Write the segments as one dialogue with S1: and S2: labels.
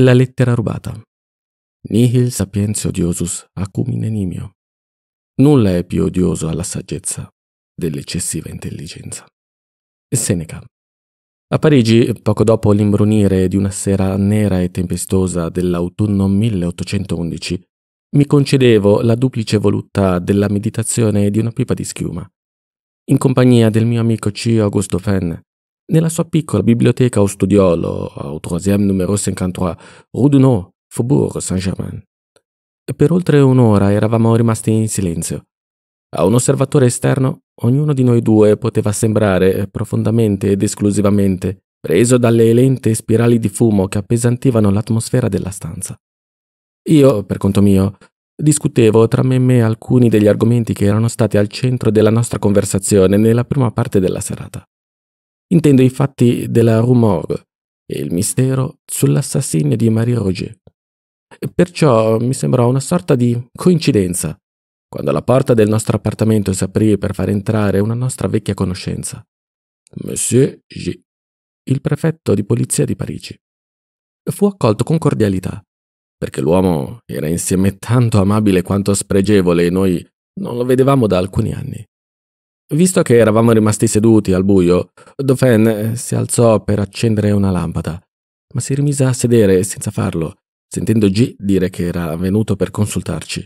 S1: La lettera rubata. Nihil sapienze odiosus acum enimio. Nulla è più odioso alla saggezza dell'eccessiva intelligenza. Seneca. A Parigi, poco dopo l'imbrunire di una sera nera e tempestosa dell'autunno 1811, mi concedevo la duplice voluttà della meditazione di una pipa di schiuma, in compagnia del mio amico C. Augusto Fenn, nella sua piccola biblioteca o studiolo, al troisième numero 53, Rue du Nord, Faubourg Saint-Germain. Per oltre un'ora eravamo rimasti in silenzio. A un osservatore esterno, ognuno di noi due poteva sembrare, profondamente ed esclusivamente, preso dalle lente spirali di fumo che appesantivano l'atmosfera della stanza. Io, per conto mio, discutevo tra me e me alcuni degli argomenti che erano stati al centro della nostra conversazione nella prima parte della serata. Intendo i fatti della Rumor e il mistero sull'assassinio di Marie Roger. Perciò mi sembrò una sorta di coincidenza quando la porta del nostro appartamento si aprì per far entrare una nostra vecchia conoscenza, Monsieur G, il prefetto di polizia di Parigi. Fu accolto con cordialità, perché l'uomo era insieme tanto amabile quanto spregevole e noi non lo vedevamo da alcuni anni. Visto che eravamo rimasti seduti al buio, Dauphin si alzò per accendere una lampada, ma si rimise a sedere senza farlo, sentendo G dire che era venuto per consultarci.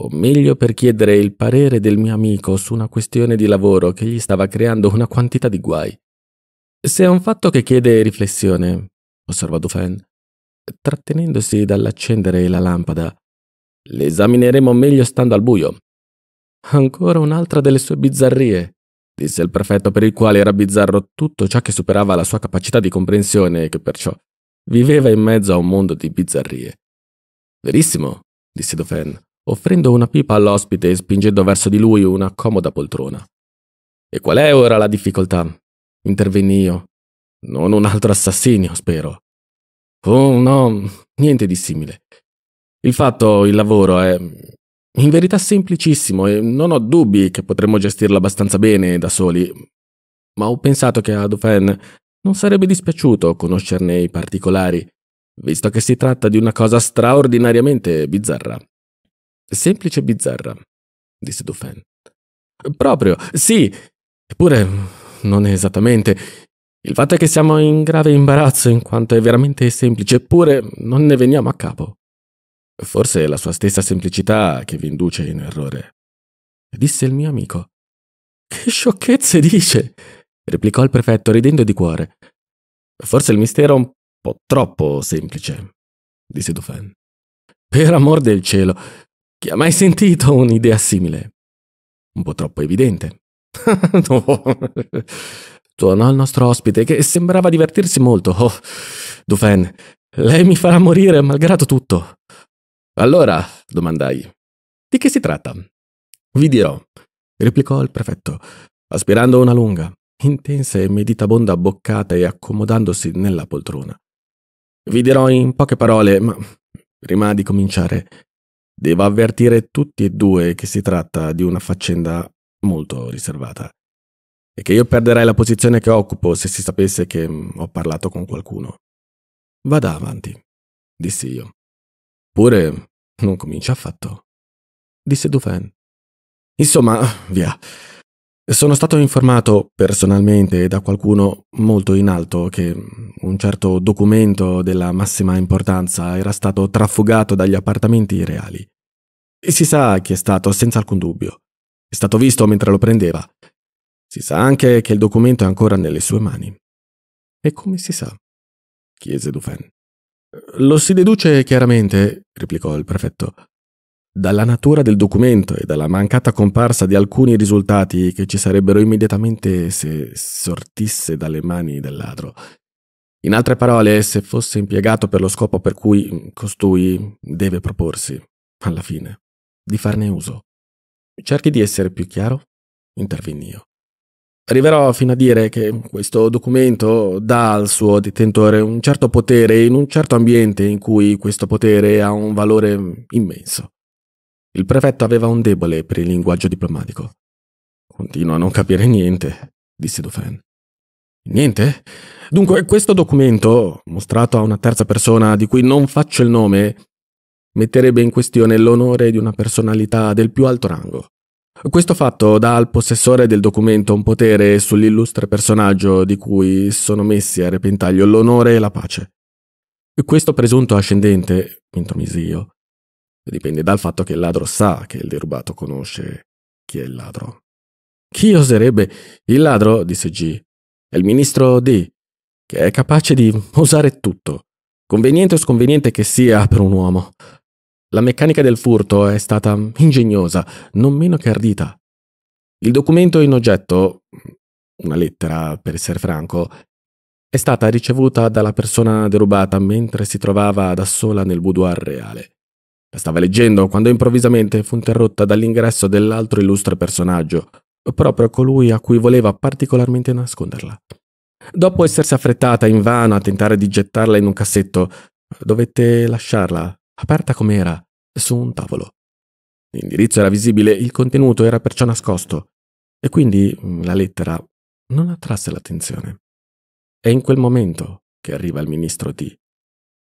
S1: O meglio per chiedere il parere del mio amico su una questione di lavoro che gli stava creando una quantità di guai. Se è un fatto che chiede riflessione, osservò Dauphin, trattenendosi dall'accendere la lampada, l'esamineremo meglio stando al buio. Ancora un'altra delle sue bizzarrie, disse il prefetto per il quale era bizzarro tutto ciò che superava la sua capacità di comprensione e che perciò viveva in mezzo a un mondo di bizzarrie. Verissimo, disse Dauphin, offrendo una pipa all'ospite e spingendo verso di lui una comoda poltrona. E qual è ora la difficoltà? intervenni io. Non un altro assassino, spero. Oh no, niente di simile. Il fatto, il lavoro è in verità semplicissimo e non ho dubbi che potremmo gestirlo abbastanza bene da soli, ma ho pensato che a Dauphin non sarebbe dispiaciuto conoscerne i particolari, visto che si tratta di una cosa straordinariamente bizzarra. Semplice bizzarra, disse Dauphin. Proprio, sì, eppure non esattamente. Il fatto è che siamo in grave imbarazzo in quanto è veramente semplice, eppure non ne veniamo a capo. Forse è la sua stessa semplicità che vi induce in errore. Disse il mio amico. Che sciocchezze dice! replicò il prefetto ridendo di cuore. Forse il mistero è un po' troppo semplice, disse Dufan. Per amor del cielo, chi ha mai sentito un'idea simile? Un po' troppo evidente. no. Tuonò il nostro ospite, che sembrava divertirsi molto. Oh, Dufan, lei mi farà morire malgrado tutto. Allora, domandai, di che si tratta? Vi dirò, replicò il prefetto, aspirando una lunga, intensa e meditabonda boccata e accomodandosi nella poltrona. Vi dirò in poche parole, ma prima di cominciare, devo avvertire tutti e due che si tratta di una faccenda molto riservata e che io perderei la posizione che occupo se si sapesse che ho parlato con qualcuno. Vada avanti, dissi io. Eppure non comincia affatto, disse Dufan. Insomma, via. Sono stato informato personalmente da qualcuno molto in alto che un certo documento della massima importanza era stato trafugato dagli appartamenti reali. E si sa chi è stato senza alcun dubbio. È stato visto mentre lo prendeva. Si sa anche che il documento è ancora nelle sue mani. E come si sa? chiese Dufan. Lo si deduce chiaramente, replicò il prefetto, dalla natura del documento e dalla mancata comparsa di alcuni risultati che ci sarebbero immediatamente se sortisse dalle mani del ladro. In altre parole, se fosse impiegato per lo scopo per cui costui deve proporsi, alla fine, di farne uso. Cerchi di essere più chiaro? intervenni io. Arriverò fino a dire che questo documento dà al suo detentore un certo potere in un certo ambiente in cui questo potere ha un valore immenso. Il prefetto aveva un debole per il linguaggio diplomatico. Continuo a non capire niente, disse Dufen. Niente? Dunque, questo documento, mostrato a una terza persona di cui non faccio il nome, metterebbe in questione l'onore di una personalità del più alto rango. Questo fatto dà al possessore del documento un potere sull'illustre personaggio di cui sono messi a repentaglio l'onore e la pace. Questo presunto ascendente, mi io, dipende dal fatto che il ladro sa che il derubato conosce chi è il ladro. Chi oserebbe? Il ladro, disse G, è il ministro D, che è capace di osare tutto, conveniente o sconveniente che sia per un uomo. La meccanica del furto è stata ingegnosa, non meno che ardita. Il documento in oggetto, una lettera per essere franco, è stata ricevuta dalla persona derubata mentre si trovava da sola nel boudoir reale. La stava leggendo quando improvvisamente fu interrotta dall'ingresso dell'altro illustre personaggio, proprio colui a cui voleva particolarmente nasconderla. Dopo essersi affrettata invano a tentare di gettarla in un cassetto, dovette lasciarla aperta com'era, su un tavolo. L'indirizzo era visibile, il contenuto era perciò nascosto, e quindi mm, la lettera non attrasse l'attenzione. È in quel momento che arriva il ministro D.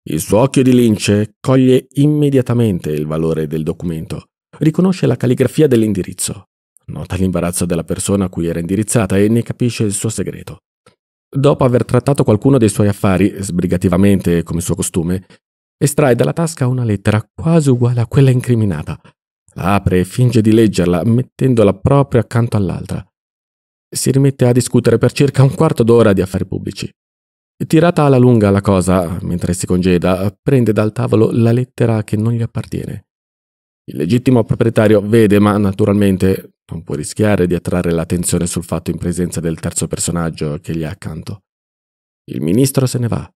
S1: Il suo occhio di lince coglie immediatamente il valore del documento, riconosce la calligrafia dell'indirizzo, nota l'imbarazzo della persona a cui era indirizzata e ne capisce il suo segreto. Dopo aver trattato qualcuno dei suoi affari, sbrigativamente come suo costume, Estrae dalla tasca una lettera quasi uguale a quella incriminata. La apre e finge di leggerla, mettendola proprio accanto all'altra. Si rimette a discutere per circa un quarto d'ora di affari pubblici. Tirata alla lunga la cosa, mentre si congeda, prende dal tavolo la lettera che non gli appartiene. Il legittimo proprietario vede, ma naturalmente non può rischiare di attrarre l'attenzione sul fatto in presenza del terzo personaggio che gli è accanto. Il ministro se ne va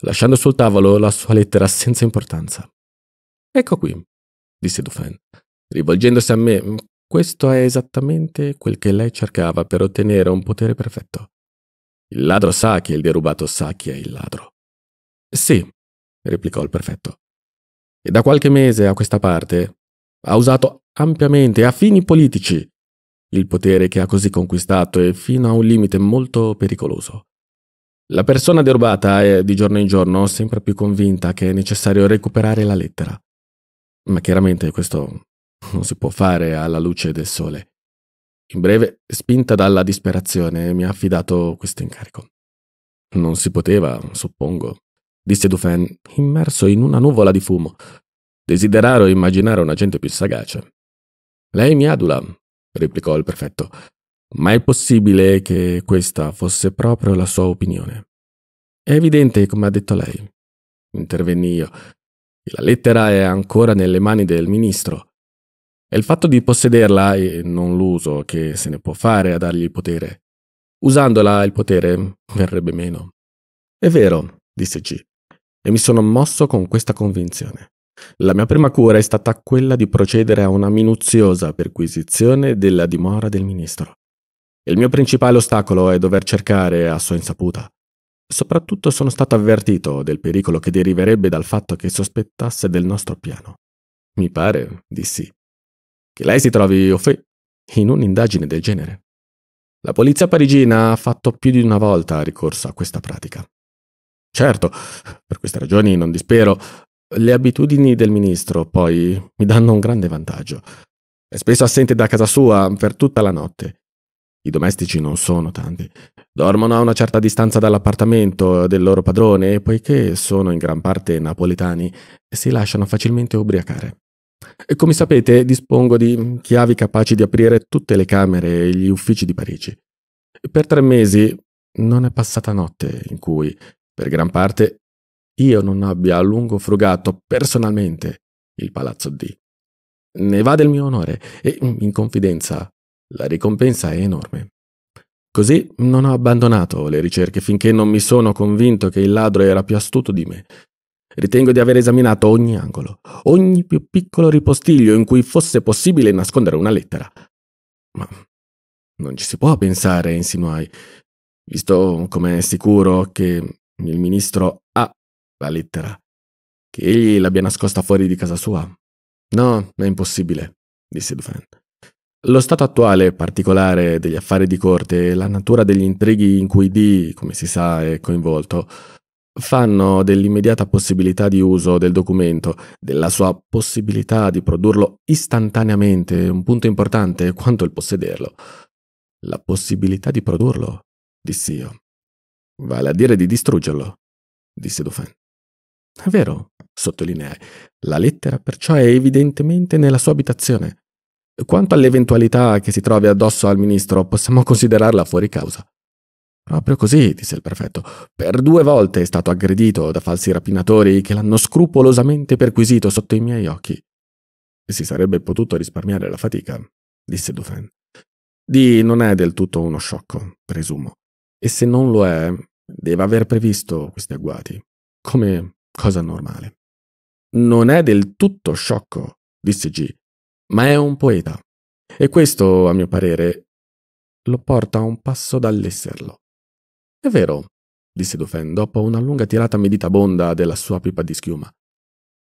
S1: lasciando sul tavolo la sua lettera senza importanza. Ecco qui, disse Dufan, rivolgendosi a me. Questo è esattamente quel che lei cercava per ottenere un potere perfetto. Il ladro sa che il derubato sa chi è il ladro. Sì, replicò il prefetto. E da qualche mese a questa parte ha usato ampiamente a fini politici il potere che ha così conquistato e fino a un limite molto pericoloso. La persona derubata è di giorno in giorno sempre più convinta che è necessario recuperare la lettera. Ma chiaramente questo non si può fare alla luce del sole. In breve, spinta dalla disperazione, mi ha affidato questo incarico. Non si poteva, suppongo, disse Dufan, immerso in una nuvola di fumo. Desideraro immaginare un agente più sagace. Lei mi adula, replicò il prefetto ma è possibile che questa fosse proprio la sua opinione. È evidente come ha detto lei, intervenni io, la lettera è ancora nelle mani del ministro. È il fatto di possederla e non l'uso che se ne può fare a dargli potere. Usandola il potere verrebbe meno. È vero, disse C, e mi sono mosso con questa convinzione. La mia prima cura è stata quella di procedere a una minuziosa perquisizione della dimora del ministro. Il mio principale ostacolo è dover cercare a sua insaputa. Soprattutto sono stato avvertito del pericolo che deriverebbe dal fatto che sospettasse del nostro piano. Mi pare di sì. Che lei si trovi au in un'indagine del genere. La polizia parigina ha fatto più di una volta ricorso a questa pratica. Certo, per queste ragioni non dispero, le abitudini del ministro poi mi danno un grande vantaggio. È spesso assente da casa sua per tutta la notte i domestici non sono tanti, dormono a una certa distanza dall'appartamento del loro padrone e poiché sono in gran parte napoletani, si lasciano facilmente ubriacare. E come sapete, dispongo di chiavi capaci di aprire tutte le camere e gli uffici di Parigi. Per tre mesi non è passata notte in cui, per gran parte, io non abbia a lungo frugato personalmente il palazzo D. Ne va del mio onore e, in confidenza, la ricompensa è enorme. Così non ho abbandonato le ricerche finché non mi sono convinto che il ladro era più astuto di me. Ritengo di aver esaminato ogni angolo, ogni più piccolo ripostiglio in cui fosse possibile nascondere una lettera. Ma non ci si può pensare, insinuai, visto come è sicuro che il ministro ha la lettera, che egli l'abbia nascosta fuori di casa sua. No, è impossibile, disse Dufan. Lo stato attuale particolare degli affari di corte e la natura degli intrighi in cui Dee, come si sa, è coinvolto, fanno dell'immediata possibilità di uso del documento, della sua possibilità di produrlo istantaneamente un punto importante quanto il possederlo. La possibilità di produrlo, dissi io. Oh. Vale a dire di distruggerlo, disse Dufan. È vero, sottolineai. La lettera perciò è evidentemente nella sua abitazione. Quanto all'eventualità che si trovi addosso al ministro, possiamo considerarla fuori causa. Proprio così, disse il prefetto. Per due volte è stato aggredito da falsi rapinatori che l'hanno scrupolosamente perquisito sotto i miei occhi. Si sarebbe potuto risparmiare la fatica, disse Dufresne. Di non è del tutto uno sciocco, presumo. E se non lo è, deve aver previsto questi agguati, come cosa normale. Non è del tutto sciocco, disse G, ma è un poeta. E questo, a mio parere, lo porta a un passo dall'esserlo. È vero, disse Dufen dopo una lunga tirata meditabonda della sua pipa di schiuma,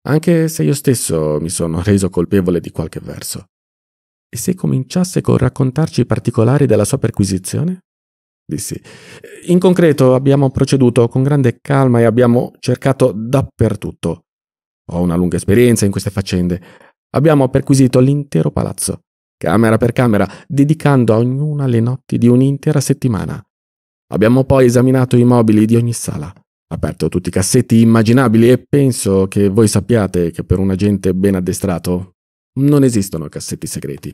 S1: anche se io stesso mi sono reso colpevole di qualche verso. E se cominciasse col raccontarci i particolari della sua perquisizione? dissi. In concreto abbiamo proceduto con grande calma e abbiamo cercato dappertutto. Ho una lunga esperienza in queste faccende. Abbiamo perquisito l'intero palazzo, camera per camera, dedicando a ognuna le notti di un'intera settimana. Abbiamo poi esaminato i mobili di ogni sala, aperto tutti i cassetti immaginabili e penso che voi sappiate che per un agente ben addestrato non esistono cassetti segreti.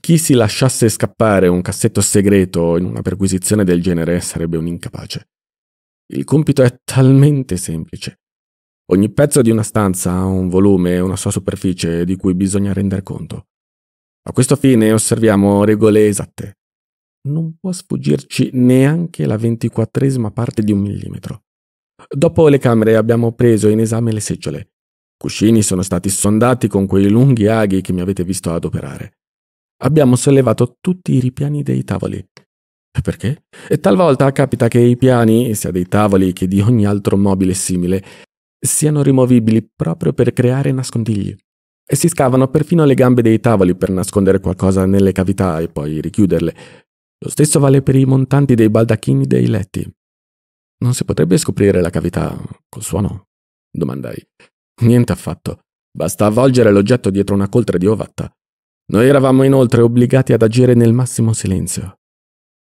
S1: Chi si lasciasse scappare un cassetto segreto in una perquisizione del genere sarebbe un incapace. Il compito è talmente semplice Ogni pezzo di una stanza ha un volume e una sua superficie di cui bisogna rendere conto. A questo fine osserviamo regole esatte. Non può sfuggirci neanche la ventiquattresima parte di un millimetro. Dopo le camere abbiamo preso in esame le seggiole. Cuscini sono stati sondati con quei lunghi aghi che mi avete visto adoperare. Abbiamo sollevato tutti i ripiani dei tavoli. Perché? E talvolta capita che i piani, sia dei tavoli che di ogni altro mobile simile, siano rimovibili proprio per creare nascondigli. E si scavano perfino le gambe dei tavoli per nascondere qualcosa nelle cavità e poi richiuderle. Lo stesso vale per i montanti dei baldacchini dei letti. Non si potrebbe scoprire la cavità col suono? domandai. Niente affatto. Basta avvolgere l'oggetto dietro una coltre di ovatta. Noi eravamo inoltre obbligati ad agire nel massimo silenzio.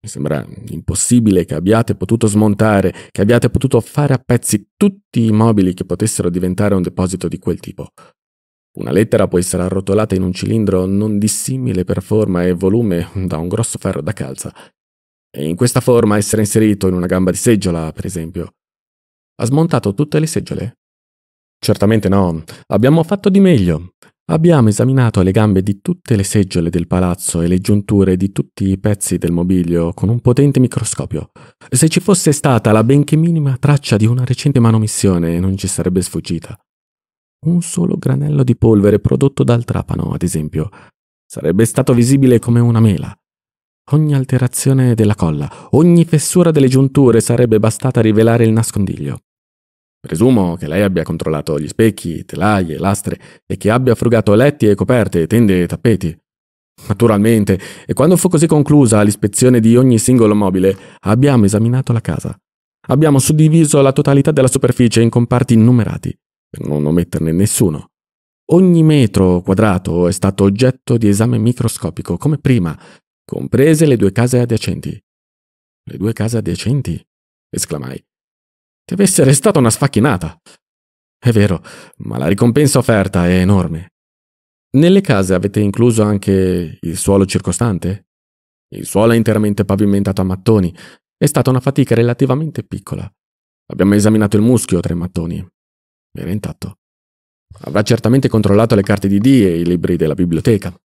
S1: Mi sembra impossibile che abbiate potuto smontare, che abbiate potuto fare a pezzi tutti i mobili che potessero diventare un deposito di quel tipo. Una lettera può essere arrotolata in un cilindro non dissimile per forma e volume da un grosso ferro da calza. E in questa forma essere inserito in una gamba di seggiola, per esempio. Ha smontato tutte le seggiole? Certamente no, abbiamo fatto di meglio. Abbiamo esaminato le gambe di tutte le seggiole del palazzo e le giunture di tutti i pezzi del mobilio con un potente microscopio. Se ci fosse stata la benché minima traccia di una recente manomissione, non ci sarebbe sfuggita. Un solo granello di polvere prodotto dal trapano, ad esempio, sarebbe stato visibile come una mela. Ogni alterazione della colla, ogni fessura delle giunture sarebbe bastata a rivelare il nascondiglio. Presumo che lei abbia controllato gli specchi, telaie, lastre e che abbia frugato letti e coperte, tende e tappeti. Naturalmente, e quando fu così conclusa l'ispezione di ogni singolo mobile, abbiamo esaminato la casa. Abbiamo suddiviso la totalità della superficie in comparti numerati, per non ometterne nessuno. Ogni metro quadrato è stato oggetto di esame microscopico, come prima, comprese le due case adiacenti. Le due case adiacenti? esclamai. Deve essere stata una sfacchinata. È vero, ma la ricompensa offerta è enorme. Nelle case avete incluso anche il suolo circostante? Il suolo è interamente pavimentato a mattoni. È stata una fatica relativamente piccola. Abbiamo esaminato il muschio tra i mattoni. Era intatto. Avrà certamente controllato le carte di D e i libri della biblioteca.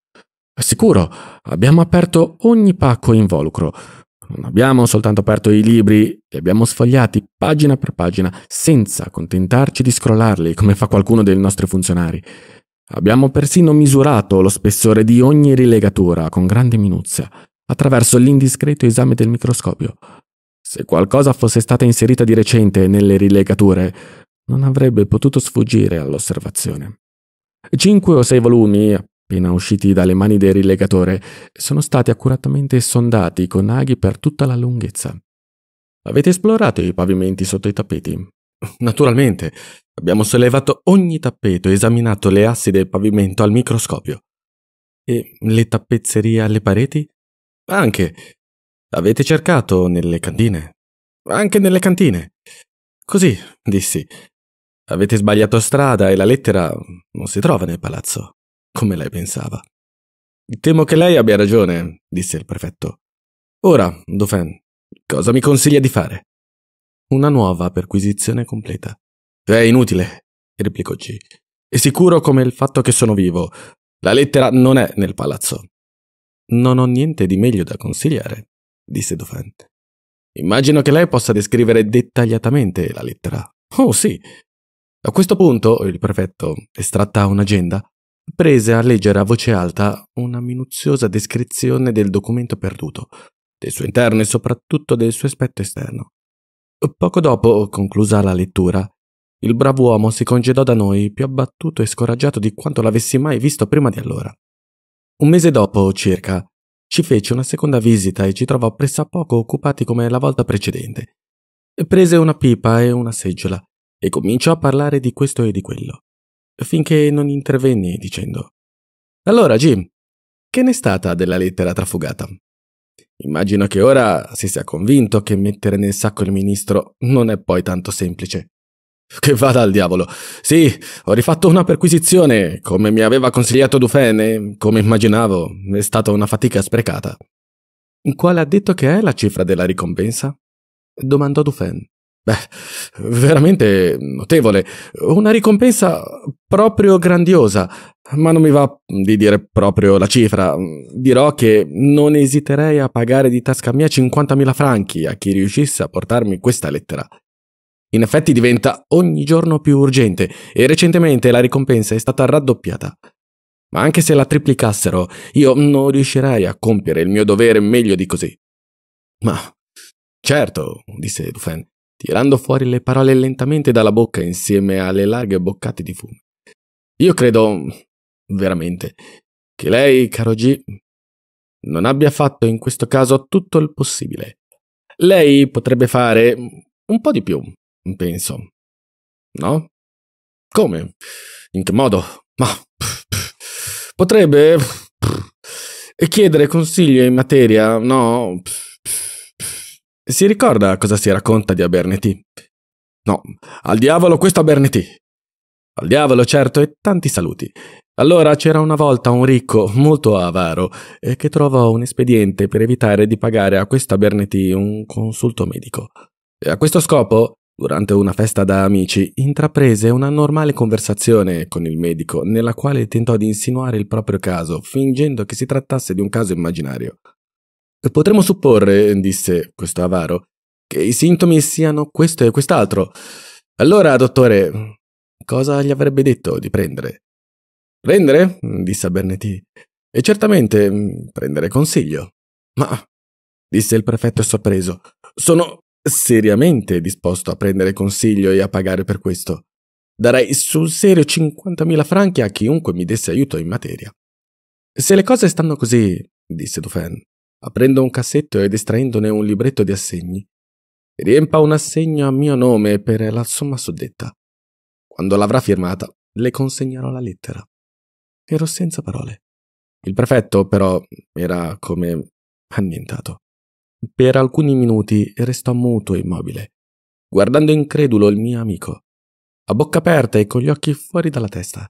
S1: Sicuro, abbiamo aperto ogni pacco involucro. Non abbiamo soltanto aperto i libri, li abbiamo sfogliati pagina per pagina, senza contentarci di scrollarli, come fa qualcuno dei nostri funzionari. Abbiamo persino misurato lo spessore di ogni rilegatura con grande minuzia, attraverso l'indiscreto esame del microscopio. Se qualcosa fosse stata inserita di recente nelle rilegature, non avrebbe potuto sfuggire all'osservazione. Cinque o sei volumi, appena usciti dalle mani del rilegatore, sono stati accuratamente sondati con aghi per tutta la lunghezza. Avete esplorato i pavimenti sotto i tappeti? Naturalmente. Abbiamo sollevato ogni tappeto e esaminato le assi del pavimento al microscopio. E le tappezzerie alle pareti? Anche. Avete cercato nelle cantine? Anche nelle cantine. Così, dissi. Avete sbagliato strada e la lettera non si trova nel palazzo come lei pensava. Temo che lei abbia ragione, disse il prefetto. Ora, Dauphin, cosa mi consiglia di fare? Una nuova perquisizione completa. È inutile, replicò G. È sicuro come il fatto che sono vivo. La lettera non è nel palazzo. Non ho niente di meglio da consigliare, disse Dauphin. Immagino che lei possa descrivere dettagliatamente la lettera. Oh sì. A questo punto il prefetto, estratta un'agenda, prese a leggere a voce alta una minuziosa descrizione del documento perduto, del suo interno e soprattutto del suo aspetto esterno. Poco dopo, conclusa la lettura, il bravo uomo si congedò da noi più abbattuto e scoraggiato di quanto l'avessi mai visto prima di allora. Un mese dopo, circa, ci fece una seconda visita e ci trovò pressappoco occupati come la volta precedente. Prese una pipa e una seggiola e cominciò a parlare di questo e di quello finché non intervenni dicendo Allora, Jim, che ne è stata della lettera trafugata? Immagino che ora si sia convinto che mettere nel sacco il ministro non è poi tanto semplice. Che vada al diavolo. Sì, ho rifatto una perquisizione, come mi aveva consigliato Dufen e, come immaginavo, è stata una fatica sprecata. Quale ha detto che è la cifra della ricompensa? domandò Dufen. Beh, veramente notevole, una ricompensa proprio grandiosa, ma non mi va di dire proprio la cifra. Dirò che non esiterei a pagare di tasca mia 50.000 franchi a chi riuscisse a portarmi questa lettera. In effetti diventa ogni giorno più urgente e recentemente la ricompensa è stata raddoppiata. Ma anche se la triplicassero, io non riuscirei a compiere il mio dovere meglio di così. Ma certo, disse Dufan, tirando fuori le parole lentamente dalla bocca insieme alle larghe boccate di fumo. Io credo, veramente, che lei, caro G, non abbia fatto in questo caso tutto il possibile. Lei potrebbe fare un po' di più, penso. No? Come? In che modo? Ma potrebbe chiedere consiglio in materia, no? Pff, si ricorda cosa si racconta di Abernethy? No, al diavolo questo Abernethy! Al diavolo, certo, e tanti saluti. Allora c'era una volta un ricco, molto avaro, eh, che trovò un espediente per evitare di pagare a questo Abernethy un consulto medico. E a questo scopo, durante una festa da amici, intraprese una normale conversazione con il medico, nella quale tentò di insinuare il proprio caso, fingendo che si trattasse di un caso immaginario. Potremmo supporre, disse questo avaro, che i sintomi siano questo e quest'altro. Allora, dottore, cosa gli avrebbe detto di prendere? Prendere? disse Bernetì. E certamente prendere consiglio. Ma, disse il prefetto sorpreso, sono seriamente disposto a prendere consiglio e a pagare per questo. Darei sul serio 50.000 franchi a chiunque mi desse aiuto in materia. Se le cose stanno così, disse Dufan, aprendo un cassetto ed estraendone un libretto di assegni. Riempa un assegno a mio nome per la somma suddetta. Quando l'avrà firmata, le consegnerò la lettera. Ero senza parole. Il prefetto, però, era come annientato. Per alcuni minuti restò muto e immobile, guardando incredulo il mio amico, a bocca aperta e con gli occhi fuori dalla testa.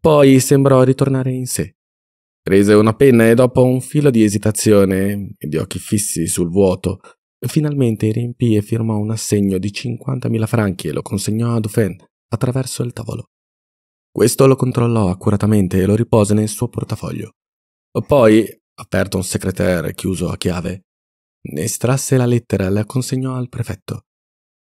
S1: Poi sembrò ritornare in sé. Rese una penna e dopo un filo di esitazione e di occhi fissi sul vuoto, finalmente riempì e firmò un assegno di 50.000 franchi e lo consegnò a Dufresne attraverso il tavolo. Questo lo controllò accuratamente e lo ripose nel suo portafoglio. Poi, aperto un secretaire chiuso a chiave, ne estrasse la lettera e la consegnò al prefetto.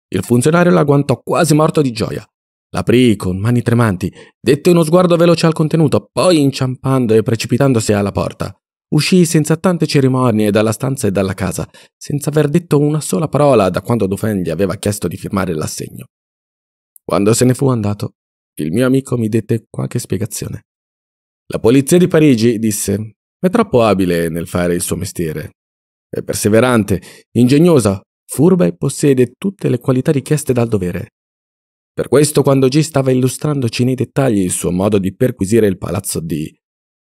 S1: Il funzionario la guantò quasi morto di gioia. L'aprì con mani tremanti, dette uno sguardo veloce al contenuto, poi inciampando e precipitandosi alla porta. Uscì senza tante cerimonie dalla stanza e dalla casa, senza aver detto una sola parola da quando Dauphin gli aveva chiesto di firmare l'assegno. Quando se ne fu andato, il mio amico mi dette qualche spiegazione. La polizia di Parigi, disse, è troppo abile nel fare il suo mestiere. È perseverante, ingegnosa, furba e possiede tutte le qualità richieste dal dovere. Per questo quando G stava illustrandoci nei dettagli il suo modo di perquisire il palazzo D,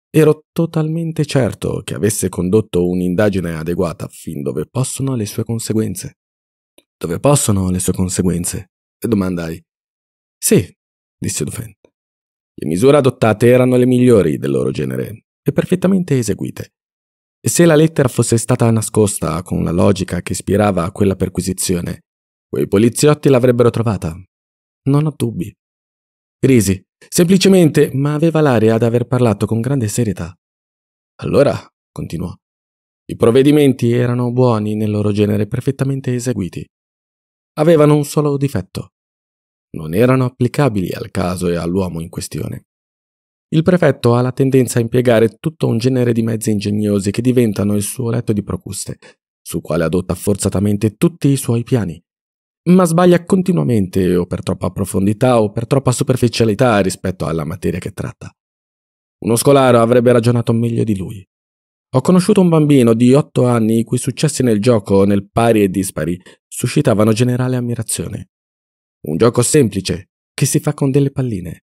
S1: ero totalmente certo che avesse condotto un'indagine adeguata fin dove possono le sue conseguenze. Dove possono le sue conseguenze? domandai. Sì, disse Dufen. Le misure adottate erano le migliori del loro genere e perfettamente eseguite. E se la lettera fosse stata nascosta con la logica che ispirava a quella perquisizione, quei poliziotti l'avrebbero trovata non ho dubbi. Risi, semplicemente, ma aveva l'aria ad aver parlato con grande serietà. Allora, continuò, i provvedimenti erano buoni nel loro genere, perfettamente eseguiti. Avevano un solo difetto. Non erano applicabili al caso e all'uomo in questione. Il prefetto ha la tendenza a impiegare tutto un genere di mezzi ingegnosi che diventano il suo letto di procuste, sul quale adotta forzatamente tutti i suoi piani, ma sbaglia continuamente o per troppa profondità o per troppa superficialità rispetto alla materia che tratta. Uno scolaro avrebbe ragionato meglio di lui. Ho conosciuto un bambino di otto anni i cui successi nel gioco, nel pari e dispari, suscitavano generale ammirazione. Un gioco semplice, che si fa con delle palline.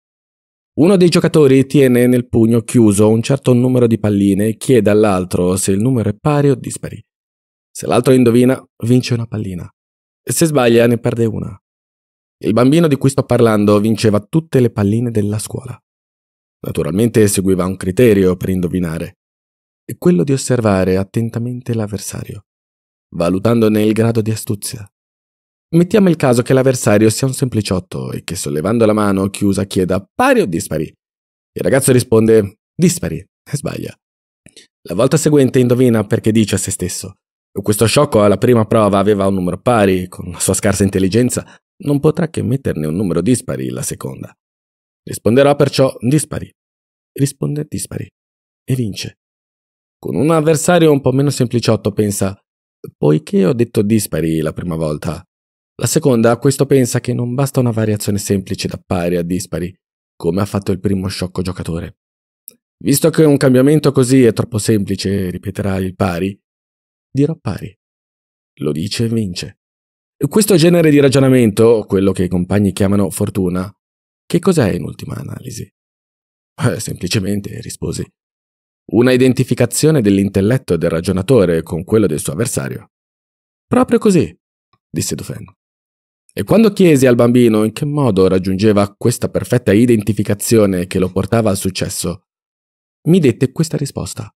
S1: Uno dei giocatori tiene nel pugno chiuso un certo numero di palline e chiede all'altro se il numero è pari o dispari. Se l'altro indovina, vince una pallina. E se sbaglia eh, ne perde una. Il bambino di cui sto parlando vinceva tutte le palline della scuola. Naturalmente seguiva un criterio per indovinare, e quello di osservare attentamente l'avversario, valutandone il grado di astuzia. Mettiamo il caso che l'avversario sia un sempliciotto e che sollevando la mano chiusa chieda pari o dispari. Il ragazzo risponde dispari e sbaglia. La volta seguente indovina perché dice a se stesso questo sciocco alla prima prova aveva un numero pari, con la sua scarsa intelligenza non potrà che metterne un numero dispari la seconda. Risponderò perciò dispari. Risponde dispari. E vince. Con un avversario un po' meno sempliciotto pensa, poiché ho detto dispari la prima volta, la seconda a questo pensa che non basta una variazione semplice da pari a dispari, come ha fatto il primo sciocco giocatore. Visto che un cambiamento così è troppo semplice, ripeterà il pari, dirò pari. Lo dice e vince. Questo genere di ragionamento, quello che i compagni chiamano fortuna, che cos'è in ultima analisi? Eh, semplicemente, risposi, una identificazione dell'intelletto del ragionatore con quello del suo avversario. Proprio così, disse Dufen. E quando chiesi al bambino in che modo raggiungeva questa perfetta identificazione che lo portava al successo, mi dette questa risposta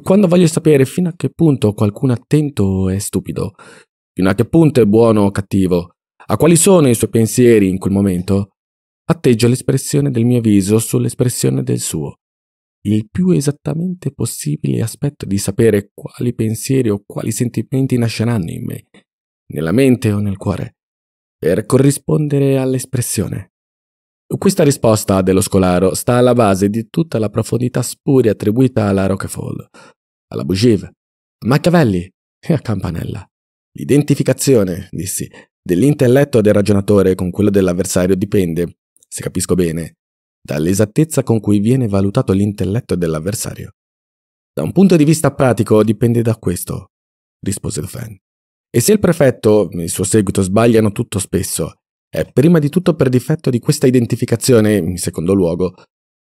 S1: quando voglio sapere fino a che punto qualcuno attento è stupido, fino a che punto è buono o cattivo, a quali sono i suoi pensieri in quel momento, atteggio l'espressione del mio viso sull'espressione del suo, il più esattamente possibile aspetto di sapere quali pensieri o quali sentimenti nasceranno in me, nella mente o nel cuore, per corrispondere all'espressione. Questa risposta dello scolaro sta alla base di tutta la profondità spuria attribuita alla Rochefort, alla Bougive, a Machiavelli e a Campanella. L'identificazione, dissi, dell'intelletto del ragionatore con quello dell'avversario dipende, se capisco bene, dall'esattezza con cui viene valutato l'intelletto dell'avversario. Da un punto di vista pratico dipende da questo, rispose Dufan. E se il prefetto e il suo seguito sbagliano tutto spesso, è eh, prima di tutto per difetto di questa identificazione, in secondo luogo,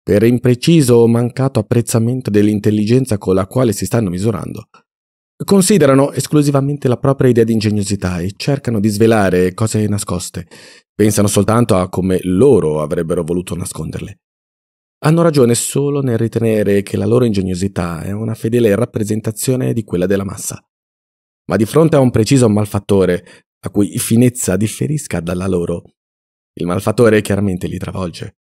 S1: per impreciso o mancato apprezzamento dell'intelligenza con la quale si stanno misurando. Considerano esclusivamente la propria idea di ingegnosità e cercano di svelare cose nascoste. Pensano soltanto a come loro avrebbero voluto nasconderle. Hanno ragione solo nel ritenere che la loro ingegnosità è una fedele rappresentazione di quella della massa. Ma di fronte a un preciso malfattore, la cui finezza differisca dalla loro. Il malfattore chiaramente li travolge.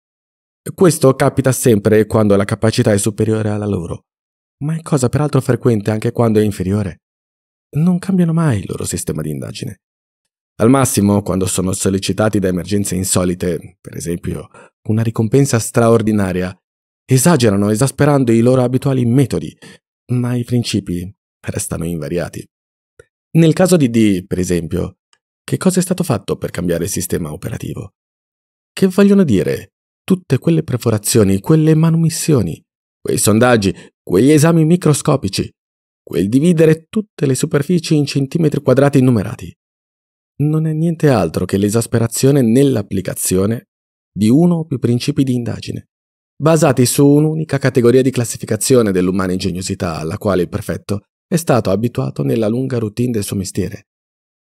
S1: Questo capita sempre quando la capacità è superiore alla loro, ma è cosa peraltro frequente anche quando è inferiore. Non cambiano mai il loro sistema di indagine. Al massimo, quando sono sollecitati da emergenze insolite, per esempio una ricompensa straordinaria, esagerano esasperando i loro abituali metodi, ma i principi restano invariati. Nel caso di D, per esempio, che cosa è stato fatto per cambiare il sistema operativo? Che vogliono dire tutte quelle perforazioni, quelle manomissioni, quei sondaggi, quegli esami microscopici, quel dividere tutte le superfici in centimetri quadrati numerati? Non è niente altro che l'esasperazione nell'applicazione di uno o più principi di indagine, basati su un'unica categoria di classificazione dell'umana ingegnosità alla quale il prefetto è stato abituato nella lunga routine del suo mestiere.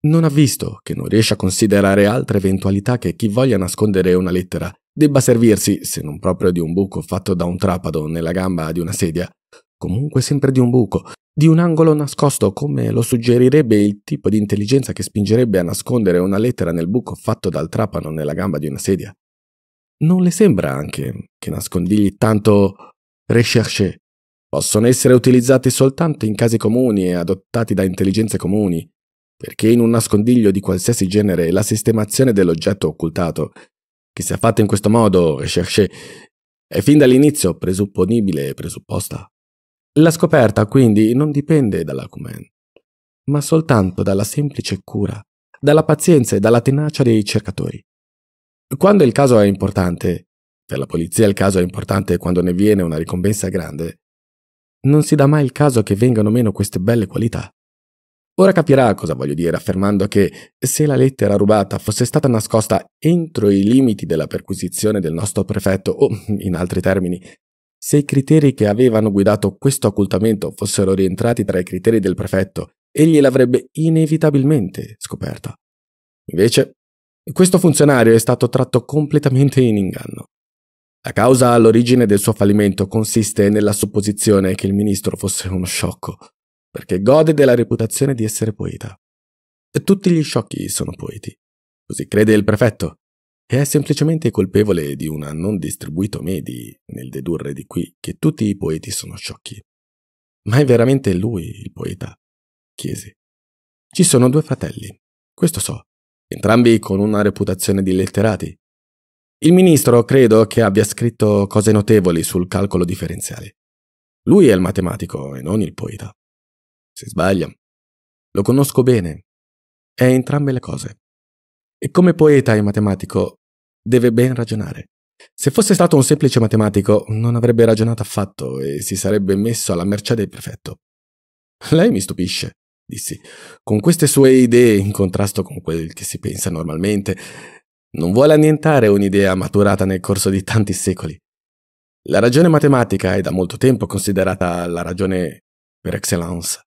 S1: Non ha visto che non riesce a considerare altre eventualità che chi voglia nascondere una lettera debba servirsi, se non proprio di un buco fatto da un trapado nella gamba di una sedia, comunque sempre di un buco, di un angolo nascosto, come lo suggerirebbe il tipo di intelligenza che spingerebbe a nascondere una lettera nel buco fatto dal trapano nella gamba di una sedia. Non le sembra anche che nascondigli tanto recherche possono essere utilizzati soltanto in casi comuni e adottati da intelligenze comuni, perché in un nascondiglio di qualsiasi genere la sistemazione dell'oggetto occultato, che sia fatta in questo modo, recherché, è fin dall'inizio presupponibile e presupposta. La scoperta quindi non dipende dall'acumen, ma soltanto dalla semplice cura, dalla pazienza e dalla tenacia dei cercatori. Quando il caso è importante, per la polizia il caso è importante quando ne viene una ricompensa grande, non si dà mai il caso che vengano meno queste belle qualità. Ora capirà cosa voglio dire affermando che se la lettera rubata fosse stata nascosta entro i limiti della perquisizione del nostro prefetto o, in altri termini, se i criteri che avevano guidato questo occultamento fossero rientrati tra i criteri del prefetto, egli l'avrebbe inevitabilmente scoperta. Invece, questo funzionario è stato tratto completamente in inganno. La causa all'origine del suo fallimento consiste nella supposizione che il ministro fosse uno sciocco, perché gode della reputazione di essere poeta. E tutti gli sciocchi sono poeti. Così crede il prefetto, e è semplicemente colpevole di una non distribuito medi nel dedurre di qui che tutti i poeti sono sciocchi. Ma è veramente lui il poeta? chiese. Ci sono due fratelli, questo so, entrambi con una reputazione di letterati. Il ministro credo che abbia scritto cose notevoli sul calcolo differenziale. Lui è il matematico e non il poeta. Si sbaglia. Lo conosco bene. È entrambe le cose. E come poeta e matematico deve ben ragionare. Se fosse stato un semplice matematico, non avrebbe ragionato affatto e si sarebbe messo alla mercé del prefetto. Lei mi stupisce, dissi, con queste sue idee in contrasto con quel che si pensa normalmente. Non vuole annientare un'idea maturata nel corso di tanti secoli. La ragione matematica è da molto tempo considerata la ragione per excellence.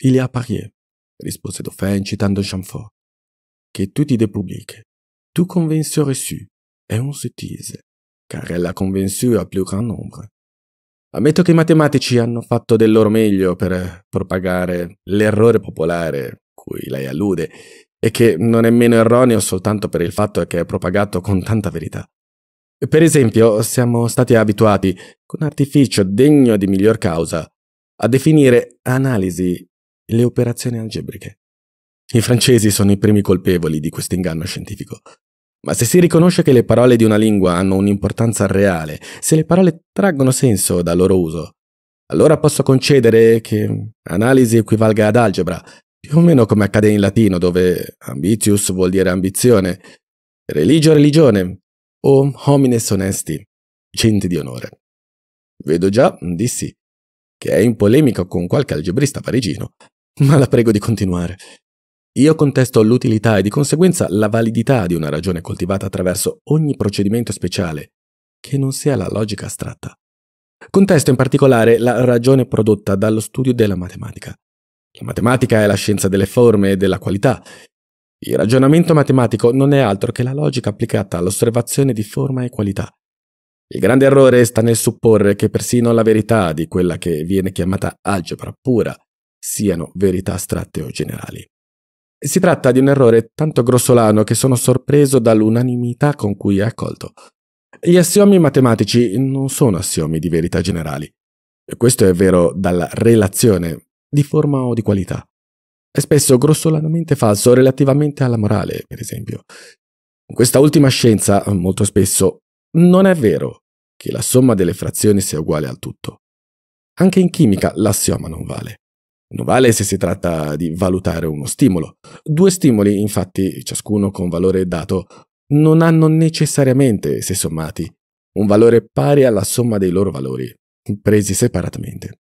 S1: Il y a parier, rispose Dauphin citando Chamfort, che tutte de publique, toute convention reçue est une sottise, car elle a convaincu al plus grand nombre. Ammetto che i matematici hanno fatto del loro meglio per propagare l'errore popolare cui lei allude, e che non è meno erroneo soltanto per il fatto che è propagato con tanta verità. Per esempio, siamo stati abituati, con artificio degno di miglior causa, a definire analisi le operazioni algebriche. I francesi sono i primi colpevoli di questo inganno scientifico. Ma se si riconosce che le parole di una lingua hanno un'importanza reale, se le parole traggono senso dal loro uso, allora posso concedere che analisi equivalga ad algebra, più o meno come accade in latino, dove ambitius vuol dire ambizione, religio religione, o homines onesti, gente di onore. Vedo già, dissi, che è in polemica con qualche algebrista parigino ma la prego di continuare. Io contesto l'utilità e di conseguenza la validità di una ragione coltivata attraverso ogni procedimento speciale che non sia la logica astratta. Contesto in particolare la ragione prodotta dallo studio della matematica. La matematica è la scienza delle forme e della qualità. Il ragionamento matematico non è altro che la logica applicata all'osservazione di forma e qualità. Il grande errore sta nel supporre che persino la verità di quella che viene chiamata algebra pura siano verità astratte o generali. Si tratta di un errore tanto grossolano che sono sorpreso dall'unanimità con cui è accolto. Gli assiomi matematici non sono assiomi di verità generali. Questo è vero dalla relazione, di forma o di qualità. È spesso grossolanamente falso relativamente alla morale, per esempio. In questa ultima scienza, molto spesso, non è vero che la somma delle frazioni sia uguale al tutto. Anche in chimica l'assioma non vale. Non vale se si tratta di valutare uno stimolo. Due stimoli, infatti, ciascuno con valore dato, non hanno necessariamente, se sommati, un valore pari alla somma dei loro valori, presi separatamente.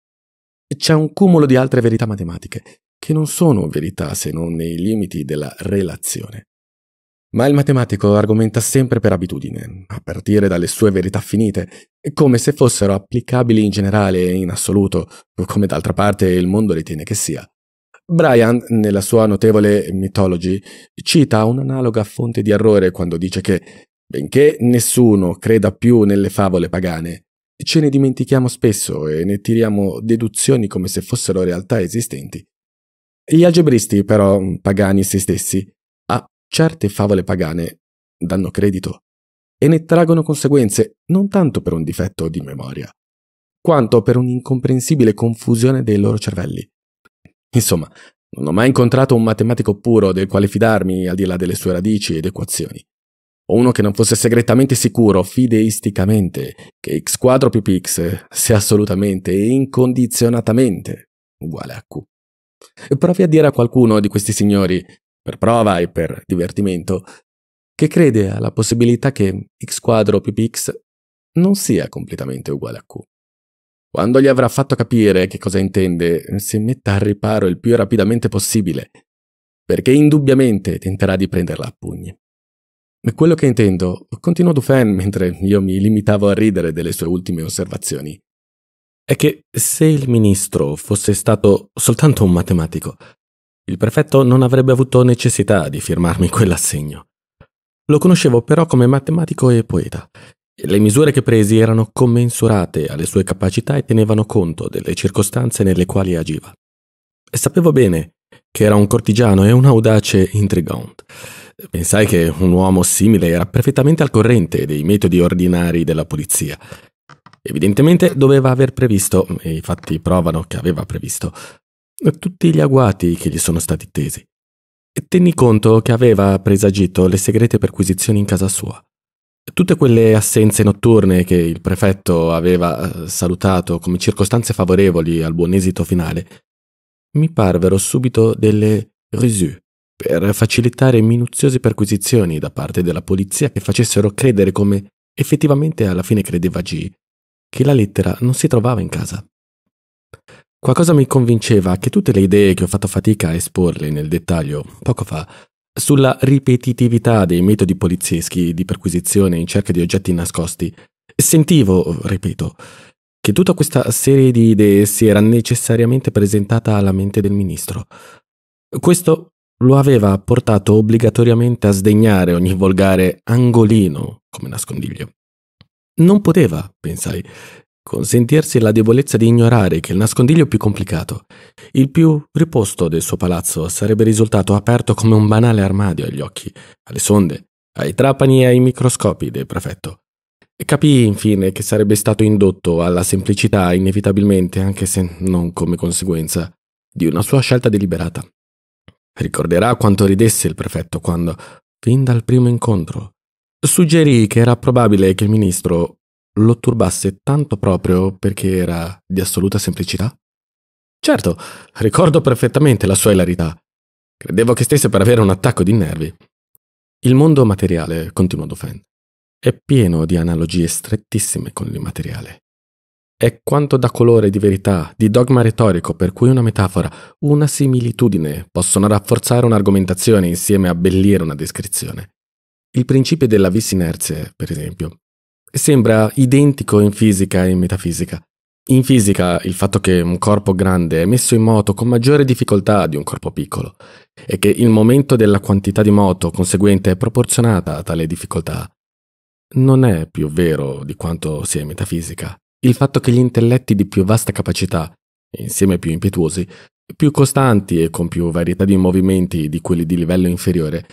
S1: C'è un cumulo di altre verità matematiche, che non sono verità se non nei limiti della relazione. Ma il matematico argomenta sempre per abitudine, a partire dalle sue verità finite, come se fossero applicabili in generale e in assoluto, come d'altra parte il mondo ritiene che sia. Brian, nella sua notevole Mythology, cita un'analoga fonte di errore quando dice che, benché nessuno creda più nelle favole pagane, ce ne dimentichiamo spesso e ne tiriamo deduzioni come se fossero realtà esistenti. Gli algebristi, però, pagani se stessi, a certe favole pagane danno credito e ne traggono conseguenze non tanto per un difetto di memoria, quanto per un'incomprensibile confusione dei loro cervelli. Insomma, non ho mai incontrato un matematico puro del quale fidarmi al di là delle sue radici ed equazioni. O uno che non fosse segretamente sicuro, fideisticamente, che x quadro più px sia assolutamente e incondizionatamente uguale a q. Provi a dire a qualcuno di questi signori, per prova e per divertimento, che crede alla possibilità che x quadro più px non sia completamente uguale a q. Quando gli avrà fatto capire che cosa intende, si metta al riparo il più rapidamente possibile, perché indubbiamente tenterà di prenderla a pugni. Quello che intendo, continuò Dufan mentre io mi limitavo a ridere delle sue ultime osservazioni, è che se il ministro fosse stato soltanto un matematico, il prefetto non avrebbe avuto necessità di firmarmi quell'assegno. Lo conoscevo però come matematico e poeta. Le misure che presi erano commensurate alle sue capacità e tenevano conto delle circostanze nelle quali agiva. E sapevo bene che era un cortigiano e un audace intrigante. Pensai che un uomo simile era perfettamente al corrente dei metodi ordinari della polizia. Evidentemente doveva aver previsto, e i fatti provano che aveva previsto, tutti gli agguati che gli sono stati tesi. Tenni conto che aveva presagito le segrete perquisizioni in casa sua. Tutte quelle assenze notturne che il prefetto aveva eh, salutato come circostanze favorevoli al buon esito finale mi parvero subito delle risue per facilitare minuziose perquisizioni da parte della polizia che facessero credere come effettivamente alla fine credeva G che la lettera non si trovava in casa. Qualcosa mi convinceva che tutte le idee che ho fatto fatica a esporle nel dettaglio poco fa, sulla ripetitività dei metodi polizieschi di perquisizione in cerca di oggetti nascosti, sentivo, ripeto, che tutta questa serie di idee si era necessariamente presentata alla mente del ministro. Questo lo aveva portato obbligatoriamente a sdegnare ogni volgare angolino come nascondiglio. Non poteva, pensai, consentirsi la debolezza di ignorare che il nascondiglio più complicato, il più riposto del suo palazzo, sarebbe risultato aperto come un banale armadio agli occhi, alle sonde, ai trapani e ai microscopi del prefetto. Capì infine che sarebbe stato indotto alla semplicità inevitabilmente, anche se non come conseguenza, di una sua scelta deliberata. Ricorderà quanto ridesse il prefetto quando, fin dal primo incontro, suggerì che era probabile che il ministro lo turbasse tanto proprio perché era di assoluta semplicità? Certo, ricordo perfettamente la sua ilarità. Credevo che stesse per avere un attacco di nervi. Il mondo materiale, continuò Dufan, è pieno di analogie strettissime con l'immateriale. È quanto dà colore di verità, di dogma retorico per cui una metafora, una similitudine possono rafforzare un'argomentazione insieme a abbellire una descrizione. Il principio della vis inertiae, per esempio, sembra identico in fisica e in metafisica. In fisica il fatto che un corpo grande è messo in moto con maggiore difficoltà di un corpo piccolo e che il momento della quantità di moto conseguente è proporzionata a tale difficoltà non è più vero di quanto sia in metafisica. Il fatto che gli intelletti di più vasta capacità, insieme più impetuosi, più costanti e con più varietà di movimenti di quelli di livello inferiore,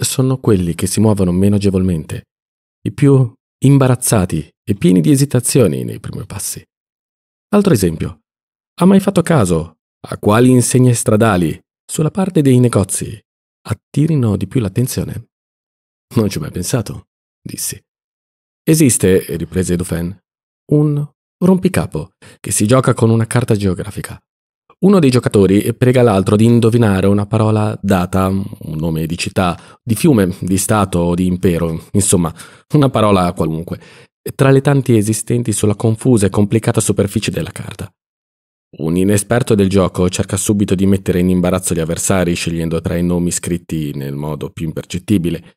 S1: sono quelli che si muovono meno agevolmente, i più imbarazzati e pieni di esitazioni nei primi passi. Altro esempio. Ha mai fatto caso a quali insegne stradali sulla parte dei negozi attirino di più l'attenzione? Non ci ho mai pensato, dissi. Esiste, riprese Dufen, un rompicapo che si gioca con una carta geografica. Uno dei giocatori prega l'altro di indovinare una parola data, un nome di città, di fiume, di stato o di impero, insomma, una parola qualunque, tra le tanti esistenti sulla confusa e complicata superficie della carta. Un inesperto del gioco cerca subito di mettere in imbarazzo gli avversari scegliendo tra i nomi scritti nel modo più impercettibile.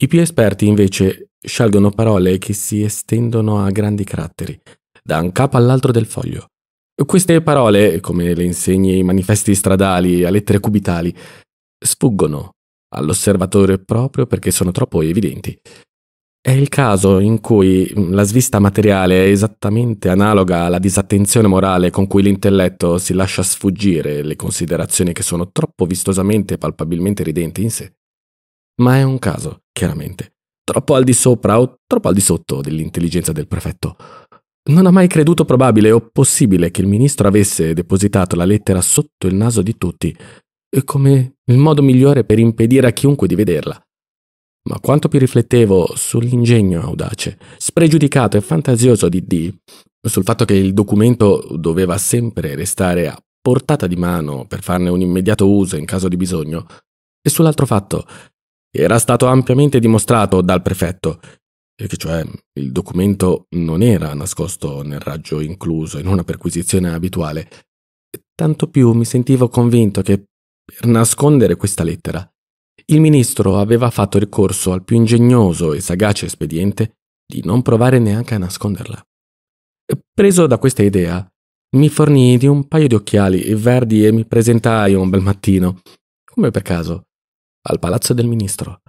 S1: I più esperti invece scelgono parole che si estendono a grandi caratteri, da un capo all'altro del foglio. Queste parole, come le insegni i manifesti stradali a lettere cubitali, sfuggono all'osservatore proprio perché sono troppo evidenti. È il caso in cui la svista materiale è esattamente analoga alla disattenzione morale con cui l'intelletto si lascia sfuggire le considerazioni che sono troppo vistosamente e palpabilmente ridenti in sé. Ma è un caso, chiaramente, troppo al di sopra o troppo al di sotto dell'intelligenza del prefetto. Non ha mai creduto probabile o possibile che il ministro avesse depositato la lettera sotto il naso di tutti, eh, come il modo migliore per impedire a chiunque di vederla. Ma quanto più riflettevo sull'ingegno audace, spregiudicato e fantasioso di D, sul fatto che il documento doveva sempre restare a portata di mano per farne un immediato uso in caso di bisogno, e sull'altro fatto era stato ampiamente dimostrato dal prefetto e che cioè il documento non era nascosto nel raggio incluso in una perquisizione abituale, tanto più mi sentivo convinto che per nascondere questa lettera il ministro aveva fatto ricorso al più ingegnoso e sagace espediente di non provare neanche a nasconderla. Preso da questa idea, mi fornii di un paio di occhiali verdi e mi presentai un bel mattino, come per caso, al palazzo del ministro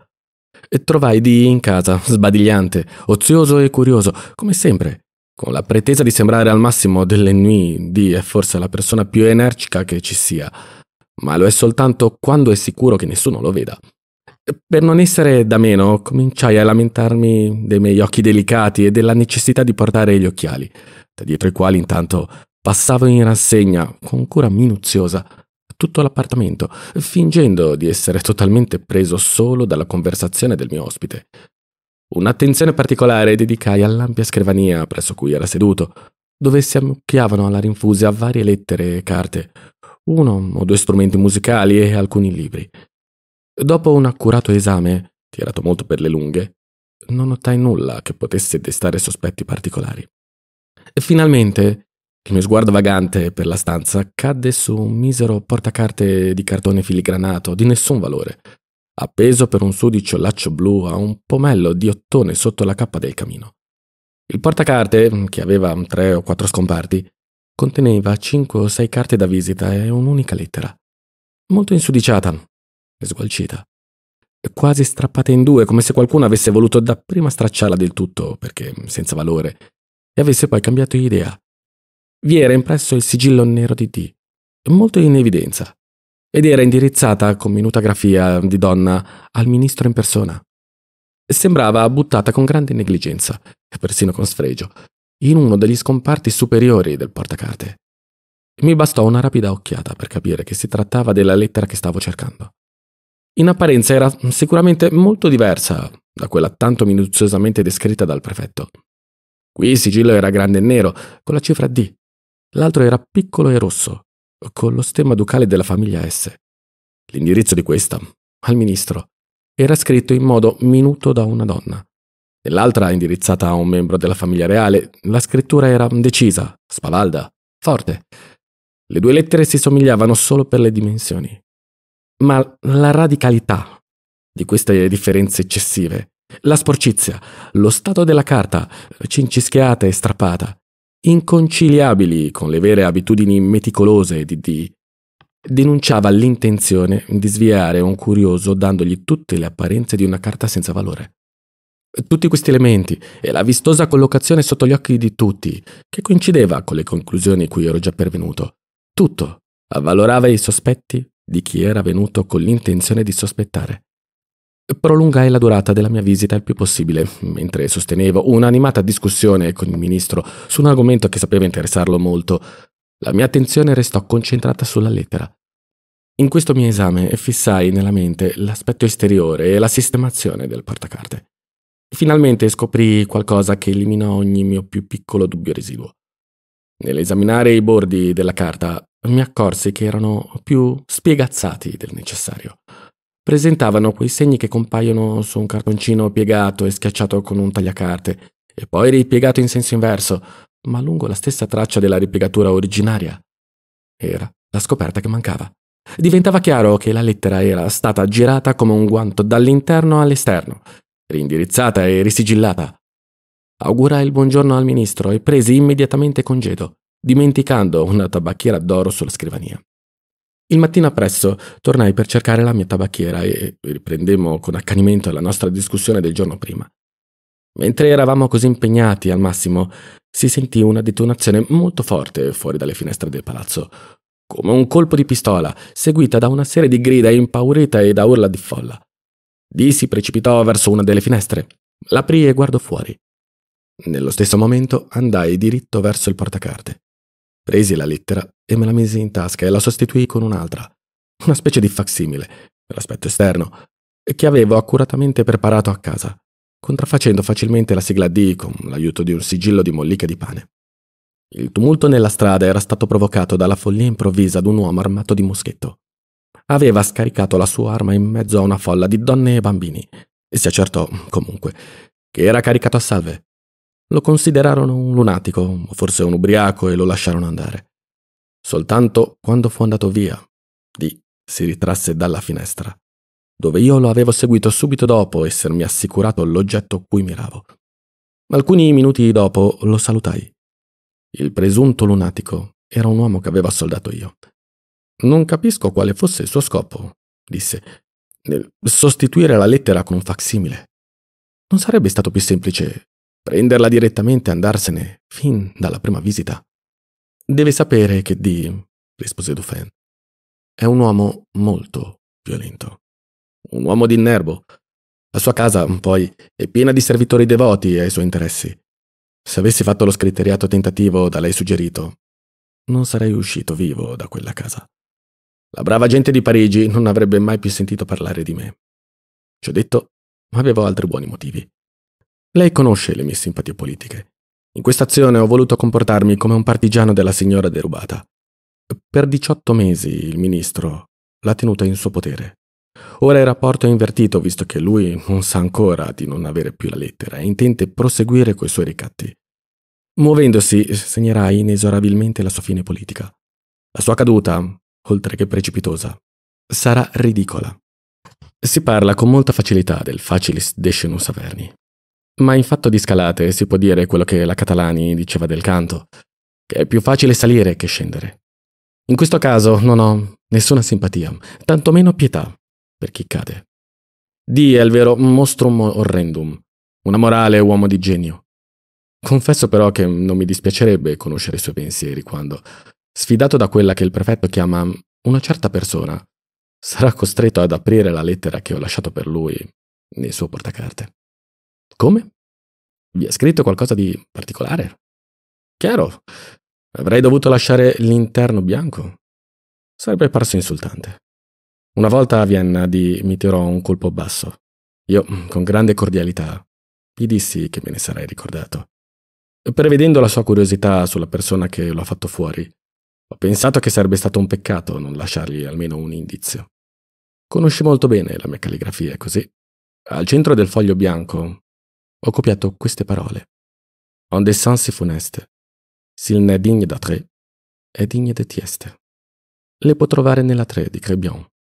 S1: e trovai di in casa, sbadigliante, ozioso e curioso, come sempre, con la pretesa di sembrare al massimo dell'ennui, di è forse la persona più energica che ci sia, ma lo è soltanto quando è sicuro che nessuno lo veda. Per non essere da meno, cominciai a lamentarmi dei miei occhi delicati e della necessità di portare gli occhiali, da dietro i quali intanto passavo in rassegna, con cura minuziosa, tutto l'appartamento, fingendo di essere totalmente preso solo dalla conversazione del mio ospite. Un'attenzione particolare dedicai all'ampia scrivania presso cui era seduto, dove si ammucchiavano alla rinfusa varie lettere e carte, uno o due strumenti musicali e alcuni libri. Dopo un accurato esame, tirato molto per le lunghe, non notai nulla che potesse destare sospetti particolari. Finalmente il mio sguardo vagante per la stanza cadde su un misero portacarte di cartone filigranato di nessun valore, appeso per un sudicio laccio blu a un pomello di ottone sotto la cappa del camino. Il portacarte, che aveva tre o quattro scomparti, conteneva cinque o sei carte da visita e un'unica lettera. Molto insudiciata e sgualcita. Quasi strappata in due, come se qualcuno avesse voluto dapprima stracciarla del tutto, perché senza valore, e avesse poi cambiato idea vi era impresso il sigillo nero di D, molto in evidenza, ed era indirizzata con minuta grafia di donna al ministro in persona. Sembrava buttata con grande negligenza, persino con sfregio, in uno degli scomparti superiori del portacarte. Mi bastò una rapida occhiata per capire che si trattava della lettera che stavo cercando. In apparenza era sicuramente molto diversa da quella tanto minuziosamente descritta dal prefetto. Qui il sigillo era grande e nero, con la cifra D, L'altro era piccolo e rosso, con lo stemma ducale della famiglia S. L'indirizzo di questa, al ministro, era scritto in modo minuto da una donna. Nell'altra, indirizzata a un membro della famiglia reale, la scrittura era decisa, spavalda, forte. Le due lettere si somigliavano solo per le dimensioni. Ma la radicalità di queste differenze eccessive, la sporcizia, lo stato della carta, cincischiata e strappata, inconciliabili con le vere abitudini meticolose di D, denunciava l'intenzione di sviare un curioso dandogli tutte le apparenze di una carta senza valore. Tutti questi elementi e la vistosa collocazione sotto gli occhi di tutti, che coincideva con le conclusioni cui ero già pervenuto, tutto avvalorava i sospetti di chi era venuto con l'intenzione di sospettare. Prolungai la durata della mia visita il più possibile, mentre sostenevo un'animata discussione con il ministro su un argomento che sapeva interessarlo molto. La mia attenzione restò concentrata sulla lettera. In questo mio esame fissai nella mente l'aspetto esteriore e la sistemazione del portacarte. Finalmente scoprì qualcosa che eliminò ogni mio più piccolo dubbio residuo. Nell'esaminare i bordi della carta mi accorsi che erano più spiegazzati del necessario presentavano quei segni che compaiono su un cartoncino piegato e schiacciato con un tagliacarte, e poi ripiegato in senso inverso, ma lungo la stessa traccia della ripiegatura originaria. Era la scoperta che mancava. Diventava chiaro che la lettera era stata girata come un guanto dall'interno all'esterno, rindirizzata e risigillata. Augurai il buongiorno al ministro e prese immediatamente congedo, dimenticando una tabacchiera d'oro sulla scrivania. Il mattino appresso tornai per cercare la mia tabacchiera e riprendemmo con accanimento la nostra discussione del giorno prima. Mentre eravamo così impegnati al massimo, si sentì una detonazione molto forte fuori dalle finestre del palazzo, come un colpo di pistola, seguita da una serie di grida impaurita e da urla di folla. Dee si precipitò verso una delle finestre, l'aprì e guardò fuori. Nello stesso momento andai diritto verso il portacarte. Presi la lettera e me la misi in tasca e la sostituì con un'altra, una specie di facsimile, per l'aspetto esterno, che avevo accuratamente preparato a casa, contraffacendo facilmente la sigla D con l'aiuto di un sigillo di mollica di pane. Il tumulto nella strada era stato provocato dalla follia improvvisa di un uomo armato di moschetto. Aveva scaricato la sua arma in mezzo a una folla di donne e bambini e si accertò, comunque, che era caricato a salve. Lo considerarono un lunatico, forse un ubriaco, e lo lasciarono andare. Soltanto quando fu andato via, Dee si ritrasse dalla finestra, dove io lo avevo seguito subito dopo essermi assicurato l'oggetto cui miravo. Alcuni minuti dopo lo salutai. Il presunto lunatico era un uomo che aveva soldato io. Non capisco quale fosse il suo scopo, disse, nel sostituire la lettera con un facsimile. Non sarebbe stato più semplice Prenderla direttamente e andarsene fin dalla prima visita. Deve sapere che D, rispose Dufresne, è un uomo molto violento. Un uomo di nervo. La sua casa, poi, è piena di servitori devoti ai suoi interessi. Se avessi fatto lo scriteriato tentativo da lei suggerito, non sarei uscito vivo da quella casa. La brava gente di Parigi non avrebbe mai più sentito parlare di me. Ci ho detto, ma avevo altri buoni motivi. Lei conosce le mie simpatie politiche. In questa azione ho voluto comportarmi come un partigiano della signora derubata. Per 18 mesi il ministro l'ha tenuta in suo potere. Ora il rapporto è invertito, visto che lui non sa ancora di non avere più la lettera e intende proseguire coi suoi ricatti. Muovendosi, segnerà inesorabilmente la sua fine politica. La sua caduta, oltre che precipitosa, sarà ridicola. Si parla con molta facilità del facilis decenus averni, ma in fatto di scalate si può dire quello che la Catalani diceva del canto, che è più facile salire che scendere. In questo caso non ho nessuna simpatia, tantomeno pietà, per chi cade. Di è il vero mostrum horrendum, una morale uomo di genio. Confesso però che non mi dispiacerebbe conoscere i suoi pensieri quando, sfidato da quella che il prefetto chiama una certa persona, sarà costretto ad aprire la lettera che ho lasciato per lui nel suo portacarte. Come? Vi è scritto qualcosa di particolare? Chiaro. Avrei dovuto lasciare l'interno bianco. Sarebbe parso insultante. Una volta a Vienna di mi tirò un colpo basso. Io, mm, con grande cordialità, gli dissi che me ne sarei ricordato. Prevedendo la sua curiosità sulla persona che lo ha fatto fuori, ho pensato che sarebbe stato un peccato non lasciargli almeno un indizio. Conosce molto bene la mia calligrafia così. Al centro del foglio bianco ho copiato queste parole. En dessin si funeste, s'il n'est digne da è digne de Tieste. Le può trovare nella tre di Crebion.